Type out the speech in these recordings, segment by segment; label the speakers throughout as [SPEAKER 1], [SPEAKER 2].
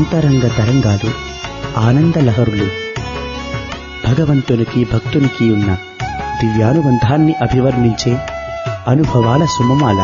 [SPEAKER 1] అంతరంగ తరంగాలు ఆనందలహరులు భగవంతునికి భక్తునికి ఉన్న దివ్యానుబంధాన్ని అభివర్ణించే అనుభవాల సుమమాల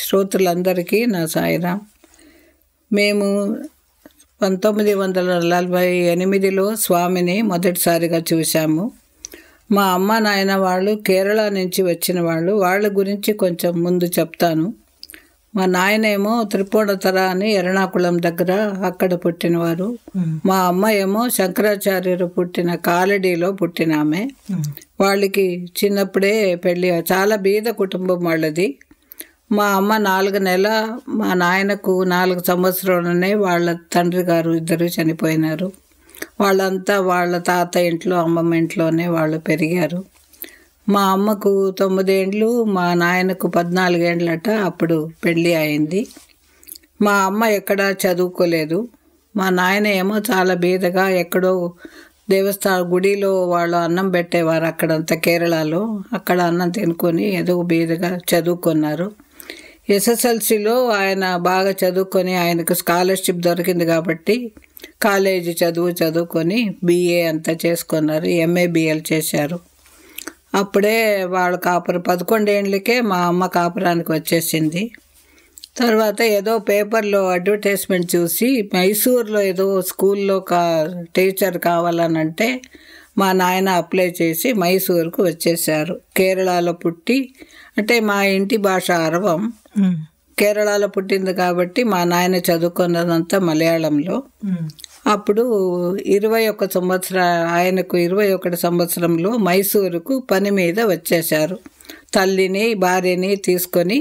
[SPEAKER 1] శ్రోతలందరికీ నా సాయిరాం మేము పంతొమ్మిది వందల నలభై ఎనిమిదిలో స్వామిని మొదటిసారిగా చూశాము మా అమ్మ నాయన వాళ్ళు కేరళ నుంచి వచ్చిన వాళ్ళు వాళ్ళ గురించి కొంచెం ముందు చెప్తాను మా నాయన ఏమో త్రిపుణతర అని ఎర్నాకుళం దగ్గర అక్కడ పుట్టినవారు మా అమ్మ ఏమో శంకరాచార్యులు పుట్టిన కాలడీలో పుట్టినామే వాళ్ళకి చిన్నప్పుడే పెళ్ళి చాలా బీద కుటుంబం వాళ్ళది మా అమ్మ నాలుగు నెల మా నాయనకు నాలుగు సంవత్సరాలనే వాళ్ళ తండ్రి గారు ఇద్దరు చనిపోయినారు వాళ్ళంతా వాళ్ళ తాత ఇంట్లో అమ్మమ్మ ఇంట్లోనే వాళ్ళు పెరిగారు మా అమ్మకు తొమ్మిదేండ్లు మా నాయనకు పద్నాలుగేండ్లట అప్పుడు పెళ్ళి అయింది మా అమ్మ ఎక్కడా చదువుకోలేదు మా నాయన ఏమో చాలా బీదగా ఎక్కడో దేవస్థాన గుడిలో వాళ్ళు అన్నం పెట్టేవారు అక్కడంతా కేరళలో అక్కడ అన్నం తినుకొని ఏదో బీదగా చదువుకున్నారు ఎస్ఎస్ఎల్సిలో ఆయన బాగా చదువుకొని ఆయనకు స్కాలర్షిప్ దొరికింది కాబట్టి కాలేజీ చదువు చదువుకొని బీఏ అంతా చేసుకున్నారు ఎంఏబిఎల్ చేశారు అప్పుడే వాళ్ళ కాపురం పదకొండేళ్ళకే మా అమ్మ కాపురానికి వచ్చేసింది తర్వాత ఏదో పేపర్లో అడ్వర్టైజ్మెంట్ చూసి మైసూర్లో ఏదో స్కూల్లో కా టీచర్ కావాలనంటే మా నాయన అప్లై చేసి మైసూర్కు వచ్చేసారు కేరళలో పుట్టి అంటే మా ఇంటి భాష అరవం కేరళలో పుట్టింది కాబట్టి మా నాయన చదువుకున్నదంతా మలయాళంలో అప్పుడు ఇరవై ఒక సంవత్సర ఆయనకు ఇరవై ఒకటి సంవత్సరంలో మైసూరుకు పని మీద వచ్చేశారు తల్లిని భార్యని తీసుకొని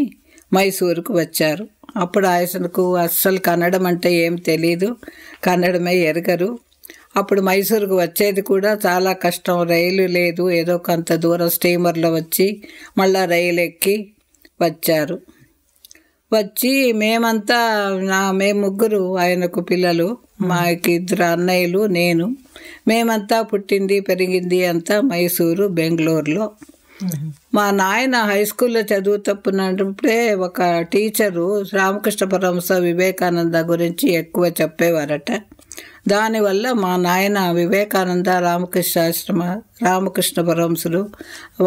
[SPEAKER 1] మైసూరుకు వచ్చారు అప్పుడు ఆయనకు అస్సలు కన్నడం అంటే ఏం తెలియదు కన్నడమే ఎరగరు అప్పుడు మైసూరుకు వచ్చేది కూడా చాలా కష్టం రైలు లేదు ఏదో కొంత దూరం స్టీమర్లో వచ్చి మళ్ళీ రైలు ఎక్కి వచ్చారు వచ్చి మేమంతా నా మేము ముగ్గురు ఆయనకు పిల్లలు మాకి ఇద్దరు అన్నయ్యలు నేను మేమంతా పుట్టింది పెరిగింది అంతా మైసూరు బెంగళూరులో మా నాయన హై స్కూల్లో చదువుతున్నప్పుడే ఒక టీచరు రామకృష్ణ పరమస వివేకానంద గురించి ఎక్కువ చెప్పేవారట దానివల్ల మా నాయన వివేకానంద రామకృష్ణ ఆశ్రమ రామకృష్ణ పరమసులు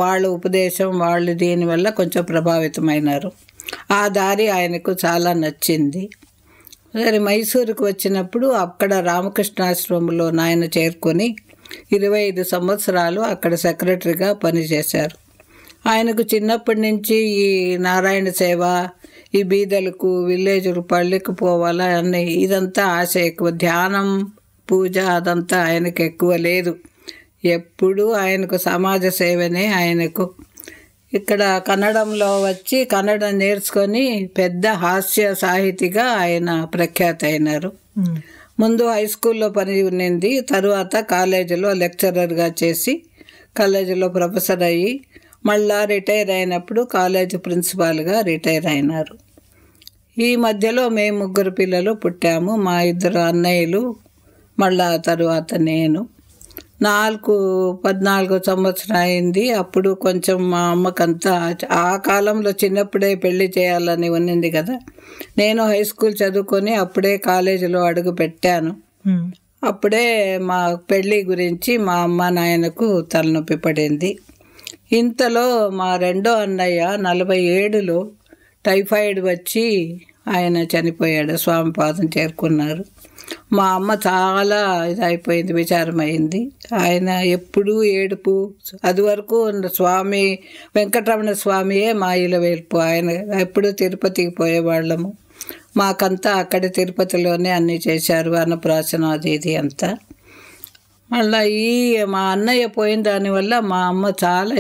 [SPEAKER 1] వాళ్ళ ఉపదేశం వాళ్ళు దీనివల్ల కొంచెం ప్రభావితమైనారు ఆ దారి ఆయనకు చాలా నచ్చింది సరే మైసూరుకు వచ్చినప్పుడు అక్కడ రామకృష్ణాశ్రమంలో నాయన చేరుకొని ఇరవై ఐదు సంవత్సరాలు అక్కడ సెక్రటరీగా పనిచేశారు ఆయనకు చిన్నప్పటి నుంచి ఈ నారాయణ సేవ ఈ బీదలకు విలేజులు పళ్ళికి పోవాలా అని ఇదంతా ఆశ ఎక్కువ ధ్యానం పూజ అదంతా ఆయనకు ఎక్కువ లేదు ఎప్పుడూ ఆయనకు సమాజ సేవనే ఆయనకు ఇక్కడ కన్నడంలో వచ్చి కన్నడ నేర్చుకొని పెద్ద హాస్య సాహితిగా ఆయన ప్రఖ్యాత అయినారు ముందు హై స్కూల్లో పని ఉన్నింది తరువాత కాలేజీలో లెక్చరర్గా చేసి కాలేజీలో ప్రొఫెసర్ అయ్యి మళ్ళా రిటైర్ అయినప్పుడు కాలేజీ ప్రిన్సిపాల్గా రిటైర్ అయినారు ఈ మధ్యలో మేము ముగ్గురు పిల్లలు పుట్టాము మా ఇద్దరు అన్నయ్యలు మళ్ళా తరువాత నేను నాలుగు పద్నాలుగో సంవత్సరం అయింది అప్పుడు కొంచెం మా అమ్మకంతా ఆ కాలంలో చిన్నప్పుడే పెళ్లి చేయాలని ఉన్నింది కదా నేను హై స్కూల్ చదువుకొని అప్పుడే కాలేజీలో అడుగు పెట్టాను అప్పుడే మా పెళ్ళి గురించి మా అమ్మ నాయనకు తలనొప్పి పడింది ఇంతలో మా రెండో అన్నయ్య నలభై ఏడులో టైఫాయిడ్ వచ్చి ఆయన చనిపోయాడు స్వామి పాదం చేరుకున్నారు మా అమ్మ చాలా ఇదైపోయింది విచారమైంది ఆయన ఎప్పుడూ ఏడుపు అది వరకు స్వామి వెంకటరమణ స్వామియే మా ఇల వెళ్ళిపో ఆయన ఎప్పుడూ తిరుపతికి పోయేవాళ్ళము మాకంతా అక్కడ తిరుపతిలోనే అన్నీ చేశారు అన్నప్రాసనం అది ఇది అంతా మళ్ళా ఈ మా అన్నయ్య పోయిన దానివల్ల మా అమ్మ చాలా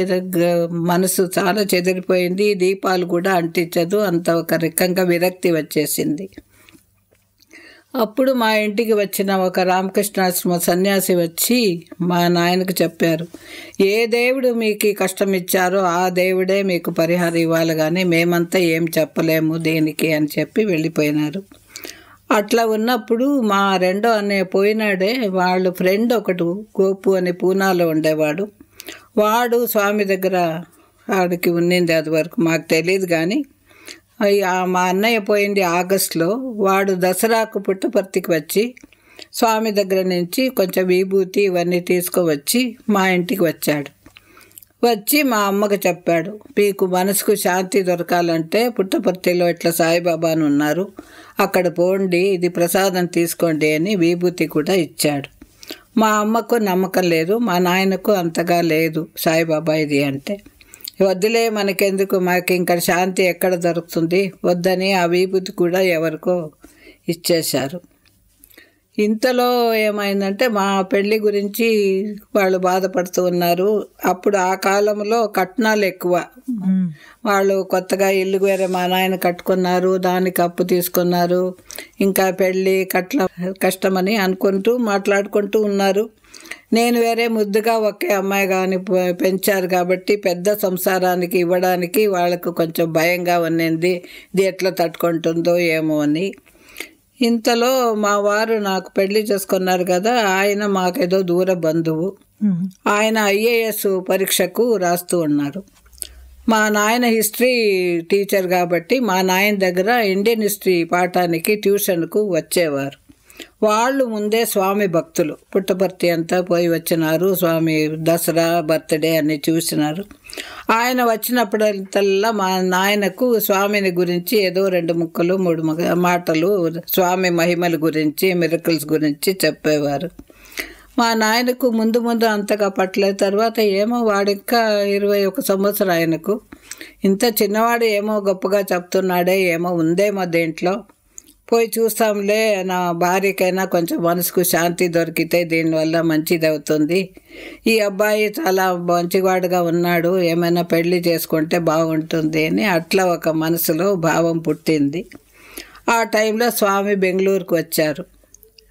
[SPEAKER 1] మనసు చాలా చెదిరిపోయింది దీపాలు కూడా అంటించదు అంత ఒక రకంగా విరక్తి వచ్చేసింది అప్పుడు మా ఇంటికి వచ్చిన ఒక రామకృష్ణాశ్రమ సన్యాసి వచ్చి మా నాయనకు చెప్పారు ఏ దేవుడు మీకు కష్టం ఇచ్చారో ఆ దేవుడే మీకు పరిహారం ఇవ్వాలి కానీ మేమంతా ఏం చెప్పలేము దేనికి అని చెప్పి వెళ్ళిపోయినారు అట్లా ఉన్నప్పుడు మా రెండో అనే పోయినాడే వాళ్ళు ఫ్రెండ్ ఒకడు గోపు అనే పూనాలో ఉండేవాడు వాడు స్వామి దగ్గర ఆడికి ఉన్నింది అది వరకు మాకు తెలియదు కానీ మా అన్నయ్య పోయింది ఆగస్టులో వాడు దసరాకు పుట్టపర్తికి వచ్చి స్వామి దగ్గర నుంచి కొంచెం విభూతి ఇవన్నీ తీసుకువచ్చి మా ఇంటికి వచ్చాడు వచ్చి మా అమ్మకు చెప్పాడు మీకు మనసుకు శాంతి దొరకాలంటే పుట్టపర్తిలో ఇట్లా సాయిబాబాను ఉన్నారు అక్కడ పోండి ఇది ప్రసాదం తీసుకోండి అని విభూతి కూడా ఇచ్చాడు మా అమ్మకు నమ్మకం లేదు మా నాయనకు అంతగా లేదు సాయిబాబా ఇది అంటే వద్దులే మనకెందుకు మాకు ఇంకా శాంతి ఎక్కడ దొరుకుతుంది వద్దని ఆ విభూతి కూడా ఎవరికో ఇచ్చేశారు ఇంతలో ఏమైందంటే మా పెళ్ళి గురించి వాళ్ళు బాధపడుతూ ఉన్నారు అప్పుడు ఆ కాలంలో కట్నాలు ఎక్కువ వాళ్ళు కొత్తగా ఇల్లు వేరే మా నాయన కట్టుకున్నారు దానికి అప్పు తీసుకున్నారు ఇంకా పెళ్ళి కట్ల కష్టమని అనుకుంటూ మాట్లాడుకుంటూ ఉన్నారు నేను వేరే ముద్దుగా ఒకే అమ్మాయి కానీ పెంచారు కాబట్టి పెద్ద సంసారానికి ఇవ్వడానికి వాళ్ళకు కొంచెం భయంగా ఉన్నింది ఇది ఎట్లా తట్టుకుంటుందో ఏమో అని ఇంతలో మా వారు నాకు పెళ్లి చేసుకున్నారు కదా ఆయన మాకేదో దూర బంధువు ఆయన ఐఏఎస్ పరీక్షకు రాస్తూ ఉన్నారు మా నాయన హిస్టరీ టీచర్ కాబట్టి మా నాయన దగ్గర ఇండియన్ హిస్టరీ పాఠానికి ట్యూషన్కు వచ్చేవారు వాళ్ళు ముందే స్వామి భక్తులు పుట్టపర్తి అంతా పోయి వచ్చినారు స్వామి దసరా బర్త్డే అన్ని చూసినారు ఆయన వచ్చినప్పుడంతల్లా మా నాయనకు స్వామిని గురించి ఏదో రెండు ముక్కలు మూడు మాటలు స్వామి మహిమల గురించి మిరకల్స్ గురించి చెప్పేవారు మా నాయనకు ముందు ముందు అంతగా పట్టలేదు తర్వాత ఏమో వాడింకా ఇరవై ఒక సంవత్సరం ఆయనకు ఇంత చిన్నవాడు ఏమో గొప్పగా చెప్తున్నాడే ఏమో ఉందేమో దేంట్లో పోయి చూస్తాంలే నా భార్యకైనా కొంచెం మనసుకు శాంతి దొరికితే దీనివల్ల మంచిది అవుతుంది ఈ అబ్బాయి చాలా మంచివాడుగా ఉన్నాడు ఏమైనా పెళ్లి చేసుకుంటే బాగుంటుంది అని అట్లా ఒక మనసులో భావం పుట్టింది ఆ టైంలో స్వామి బెంగళూరుకు వచ్చారు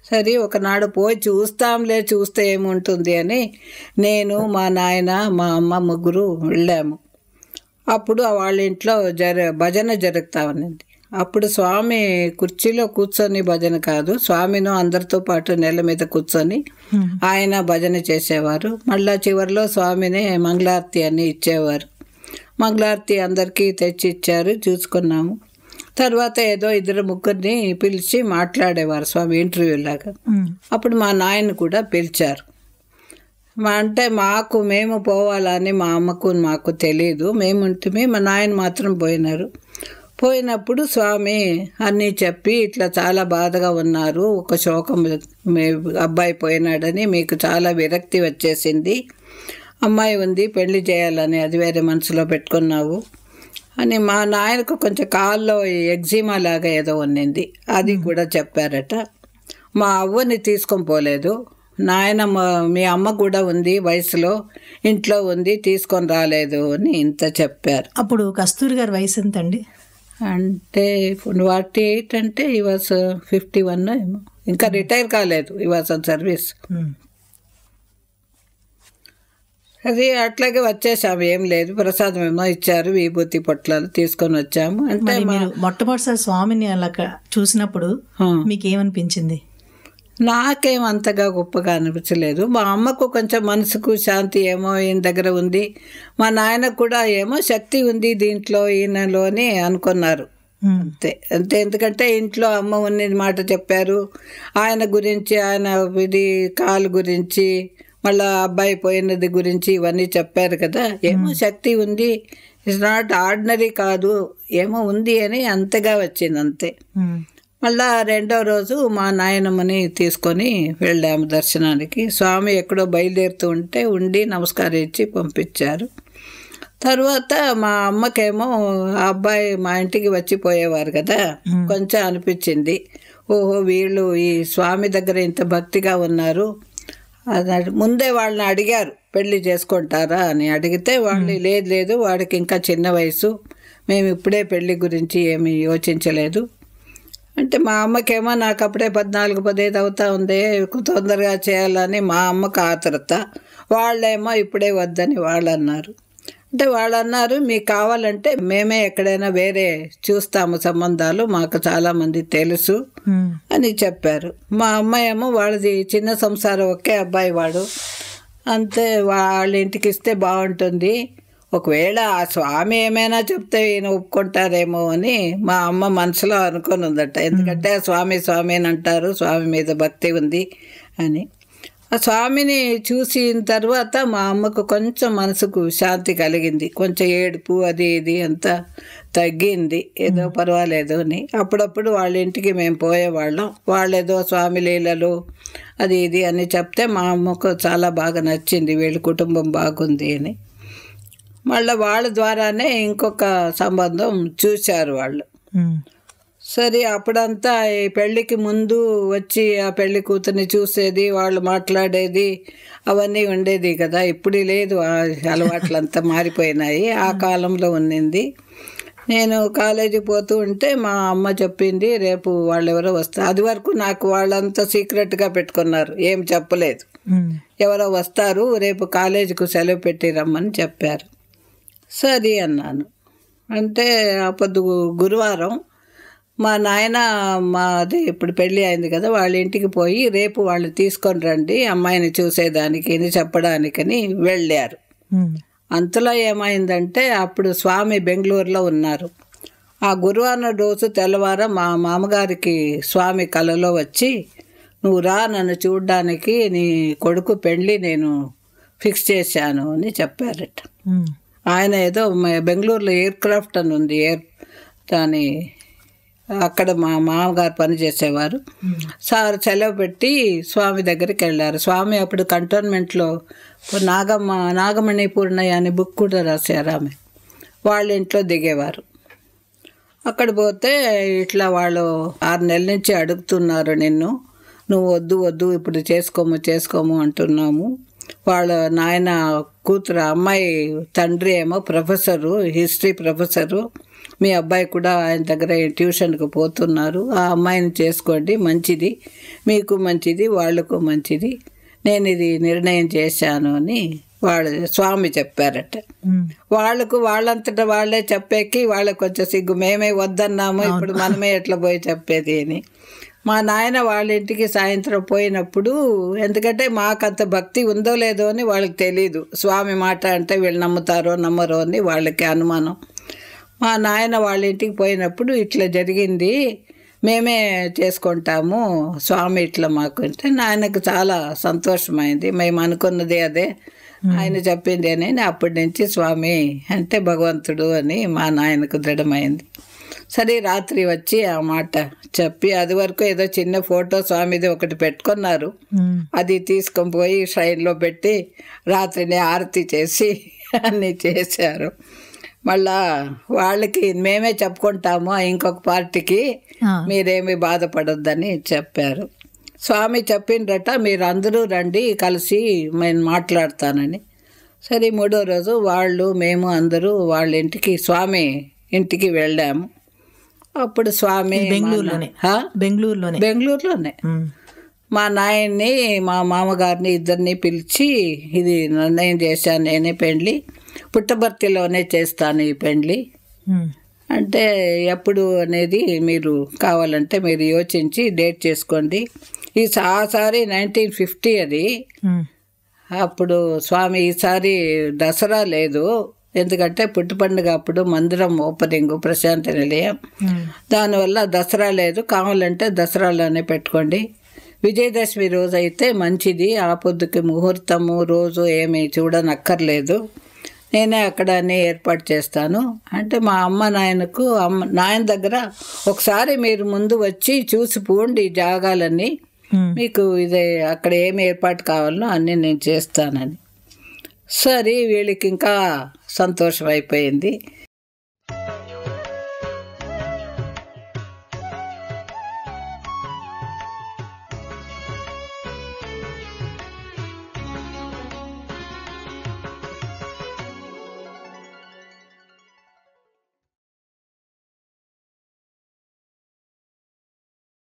[SPEAKER 1] సరే ఒకనాడు పోయి చూస్తాంలే చూస్తే ఏముంటుంది అని నేను మా నాయన మా అమ్మ ముగ్గురు వెళ్ళాము అప్పుడు వాళ్ళ ఇంట్లో జర భజన జరుగుతా ఉన్నది అప్పుడు స్వామి కుర్చీలో కూర్చొని భజన కాదు స్వామిను అందరితో పాటు నేల మీద కూర్చొని ఆయన భజన చేసేవారు మళ్ళా చివరిలో స్వామినే మంగళారతి అని ఇచ్చేవారు మంగళారతి అందరికీ తెచ్చి ఇచ్చారు చూసుకున్నాము తర్వాత ఏదో ఇద్దరు ముగ్గురిని పిలిచి మాట్లాడేవారు స్వామి ఇంటర్వ్యూ లాగా అప్పుడు మా నాయన కూడా పిలిచారు మా అంటే మాకు మేము పోవాలని మా అమ్మకు మాకు తెలియదు మేముంటే మా నాయన మాత్రం పోయినారు పోయినప్పుడు స్వామి అన్నీ చెప్పి ఇట్లా చాలా బాధగా ఉన్నారు ఒక శోకం అబ్బాయి పోయినాడని మీకు చాలా విరక్తి వచ్చేసింది అమ్మాయి ఉంది పెళ్లి చేయాలని అది వేరే మనసులో పెట్టుకున్నావు అని మా నాయనకు కొంచెం కాల్లో ఎగ్జిమా లాగా ఏదో ఉండింది అది కూడా చెప్పారట మా అవ్వని తీసుకొని పోలేదు నాయనమ్మ మీ అమ్మ కూడా ఉంది వయసులో ఇంట్లో ఉంది తీసుకొని రాలేదు అని ఇంత చెప్పారు అప్పుడు కస్తూరి గారి వయసు ఎంతండి అంటే ఇప్పుడు ఫార్టీ ఎయిట్ అంటే ఈ వాజ్ ఫిఫ్టీ వన్ ఏమో ఇంకా రిటైర్ hmm. కాలేదు ఈ వాజ్ ఆన్ సర్వీస్ అది అట్లాగే వచ్చేసాము ఏం లేదు ప్రసాదం ఏమో ఇచ్చారు విభూతి పొట్లాలు తీసుకొని వచ్చాము అంటే మొట్టమొదటిసారి స్వామిని అలా చూసినప్పుడు మీకు ఏమనిపించింది నాకేం అంతగా గొప్పగా అనిపించలేదు మా అమ్మకు కొంచెం మనసుకు శాంతి ఏమో ఈయన దగ్గర ఉంది మా నాయన కూడా ఏమో శక్తి ఉంది దీంట్లో అని అనుకున్నారు అంతే అంతే ఎందుకంటే ఇంట్లో అమ్మ ఉన్న మాట చెప్పారు ఆయన గురించి ఆయన ఇది కాలు గురించి మళ్ళీ అబ్బాయి పోయినది గురించి ఇవన్నీ చెప్పారు కదా ఏమో శక్తి ఉంది ఇట్స్ నాట్ ఆర్డినరీ కాదు ఏమో ఉంది అని అంతగా వచ్చింది అంతే మళ్ళా రెండో రోజు మా నాయనమ్మని తీసుకొని వెళ్ళాము దర్శనానికి స్వామి ఎక్కడో బయలుదేరుతూ ఉంటే ఉండి నమస్కారం ఇచ్చి పంపించారు తర్వాత మా అమ్మకేమో ఆ అబ్బాయి మా ఇంటికి వచ్చిపోయేవారు కదా కొంచెం అనిపించింది ఓహో వీళ్ళు ఈ స్వామి దగ్గర ఇంత భక్తిగా ఉన్నారు ముందే వాళ్ళని అడిగారు పెళ్ళి చేసుకుంటారా అని అడిగితే వాళ్ళు లేదు లేదు వాడికి ఇంకా చిన్న వయసు మేము ఇప్పుడే పెళ్ళి గురించి ఏమి యోచించలేదు అంటే మా అమ్మకేమో నాకు అప్పుడే పద్నాలుగు పదిహేను అవుతా ఉంది తొందరగా చేయాలని మా అమ్మకు ఆతృత వాళ్ళేమో ఇప్పుడే వద్దని వాళ్ళు అన్నారు అంటే వాళ్ళు అన్నారు మీకు కావాలంటే మేమే ఎక్కడైనా వేరే చూస్తాము సంబంధాలు మాకు చాలామంది తెలుసు అని చెప్పారు మా అమ్మాయేమో వాళ్ళది చిన్న సంసారం ఒకే అబ్బాయి వాడు అంతే వాళ్ళ ఇంటికి ఇస్తే బాగుంటుంది ఒకవేళ ఆ స్వామి ఏమైనా చెప్తే ఈయన ఒప్పుకుంటారేమో అని మా అమ్మ మనసులో అనుకుని ఉందట ఎందుకంటే ఆ స్వామి స్వామి అని అంటారు స్వామి మీద భక్తి ఉంది అని ఆ స్వామిని చూసిన తర్వాత మా అమ్మకు కొంచెం మనసుకు శాంతి కలిగింది కొంచెం ఏడుపు అది ఇది అంతా తగ్గింది ఏదో పర్వాలేదు అని అప్పుడప్పుడు వాళ్ళ ఇంటికి మేము పోయేవాళ్ళం వాళ్ళు ఏదో స్వామి లీలలు అది ఇది అని చెప్తే మా అమ్మకు చాలా బాగా నచ్చింది వీళ్ళ కుటుంబం బాగుంది అని మళ్ళీ వాళ్ళ ద్వారానే ఇంకొక సంబంధం చూశారు వాళ్ళు సరే అప్పుడంతా ఈ పెళ్ళికి ముందు వచ్చి ఆ పెళ్లి కూతుర్ని చూసేది వాళ్ళు మాట్లాడేది అవన్నీ ఉండేది కదా ఇప్పుడు లేదు అలవాట్లు అలవాట్లంతా మారిపోయినాయి ఆ కాలంలో ఉన్నింది నేను కాలేజీ పోతూ ఉంటే మా అమ్మ చెప్పింది రేపు వాళ్ళు ఎవరో వస్తారు అది వరకు నాకు వాళ్ళంతా సీక్రెట్గా పెట్టుకున్నారు ఏం చెప్పలేదు ఎవరో వస్తారు రేపు కాలేజీకు సెలవు పెట్టిరమ్మని చెప్పారు సరే అన్నాను అంటే అప్పుడు గురువారం మా నాయన మాది ఇప్పుడు పెళ్ళి అయింది కదా వాళ్ళ ఇంటికి పోయి రేపు వాళ్ళు తీసుకొని రండి అమ్మాయిని చూసేదానికి అని చెప్పడానికని వెళ్ళారు అంతలో ఏమైందంటే అప్పుడు స్వామి బెంగళూరులో ఉన్నారు ఆ గురువారం రోజు తెల్లవార మా మామగారికి స్వామి కలలో వచ్చి నువ్వు రా నన్ను చూడడానికి నీ కొడుకు పెళ్ళి నేను ఫిక్స్ చేశాను అని చెప్పారట ఆయన ఏదో బెంగళూరులో ఎయిర్ క్రాఫ్ట్ అని ఉంది ఎయిర్ దాని అక్కడ మా మామగారు పనిచేసేవారు సార్ సెలవు పెట్టి స్వామి దగ్గరికి వెళ్ళారు స్వామి అప్పుడు కంటోన్మెంట్లో నాగమ్మ నాగమణి పూర్ణయ్య అనే బుక్ కూడా రాశారు ఆమె వాళ్ళ ఇంట్లో దిగేవారు అక్కడ పోతే ఇట్లా వాళ్ళు ఆరు నెలల నుంచి అడుగుతున్నారు నిన్ను నువ్వు వద్దు వద్దు ఇప్పుడు చేసుకోము చేసుకోము అంటున్నాము వాళ్ళ నాయన కూతురు అమ్మాయి తండ్రి ఏమో ప్రొఫెసరు హిస్టరీ ప్రొఫెసరు మీ అబ్బాయి కూడా ఆయన దగ్గర ట్యూషన్కి పోతున్నారు ఆ అమ్మాయిని చేసుకోండి మంచిది మీకు మంచిది వాళ్ళకు మంచిది నేను ఇది నిర్ణయం చేశాను అని వాళ్ళు స్వామి చెప్పారట వాళ్ళకు వాళ్ళంతట వాళ్ళే చెప్పేకి వాళ్ళకు కొంచెం సిగ్గు మేమే వద్దన్నాము ఇప్పుడు మనమే ఎట్లా పోయి చెప్పేది అని మా నాయన వాళ్ళ ఇంటికి సాయంత్రం పోయినప్పుడు ఎందుకంటే మాకు అంత భక్తి ఉందో లేదో అని వాళ్ళకి తెలియదు స్వామి మాట అంటే వీళ్ళు నమ్ముతారో నమ్మరో అని వాళ్ళకి అనుమానం మా నాయన వాళ్ళ ఇంటికి పోయినప్పుడు ఇట్లా జరిగింది మేమే చేసుకుంటాము స్వామి ఇట్లా మాకు అంటే నాయనకు చాలా సంతోషమైంది మేము అనుకున్నది అదే ఆయన చెప్పింది అని అప్పటి నుంచి స్వామి అంటే భగవంతుడు అని మా నాయనకు దృఢమైంది సరే రాత్రి వచ్చి ఆ మాట చెప్పి అది వరకు ఏదో చిన్న ఫోటో స్వామిది ఒకటి పెట్టుకున్నారు అది తీసుకొని పోయి ట్రైన్లో పెట్టి రాత్రిని ఆరతి చేసి అన్నీ చేశారు మళ్ళా వాళ్ళకి మేమే చెప్పుకుంటాము ఇంకొక పార్టీకి మీరేమి బాధపడొద్దని చెప్పారు స్వామి చెప్పిండ్రట అందరూ రండి కలిసి నేను మాట్లాడతానని సరే మూడో రోజు వాళ్ళు మేము అందరూ వాళ్ళ ఇంటికి స్వామి ఇంటికి వెళ్ళాము అప్పుడు స్వామి బెంగళూరులోనే బెంగళూరులోనే బెంగళూరులోనే మా నాయన్ని మా మామగారిని ఇద్దరిని పిలిచి ఇది నిర్ణయం చేశాను నేనే పెండ్లి పుట్టబర్తిలోనే చేస్తాను ఈ పెండ్లి అంటే ఎప్పుడు అనేది మీరు కావాలంటే మీరు యోచించి డేట్ చేసుకోండి ఈ సాసారి నైన్టీన్ ఫిఫ్టీ అది అప్పుడు స్వామి ఈసారి దసరా లేదు ఎందుకంటే పుట్టి పండుగ అప్పుడు మందిరం ఓపెనింగ్ ప్రశాంత నిలయం hmm. దానివల్ల దసరా లేదు కావాలంటే దసరాలోనే పెట్టుకోండి విజయదశమి రోజు అయితే మంచిది ఆ పొద్దుకి ముహూర్తము రోజు ఏమీ చూడనక్కర్లేదు నేనే అక్కడ అన్నీ ఏర్పాటు చేస్తాను అంటే మా అమ్మ నాయనకు అమ్మ నాయన దగ్గర ఒకసారి మీరు ముందు వచ్చి చూసి పోండి జాగాలన్నీ hmm. మీకు ఇదే అక్కడ ఏమి ఏర్పాటు కావాలో అన్నీ నేను చేస్తానని సరే వీళ్ళకి ఇంకా సంతోషం అయిపోయింది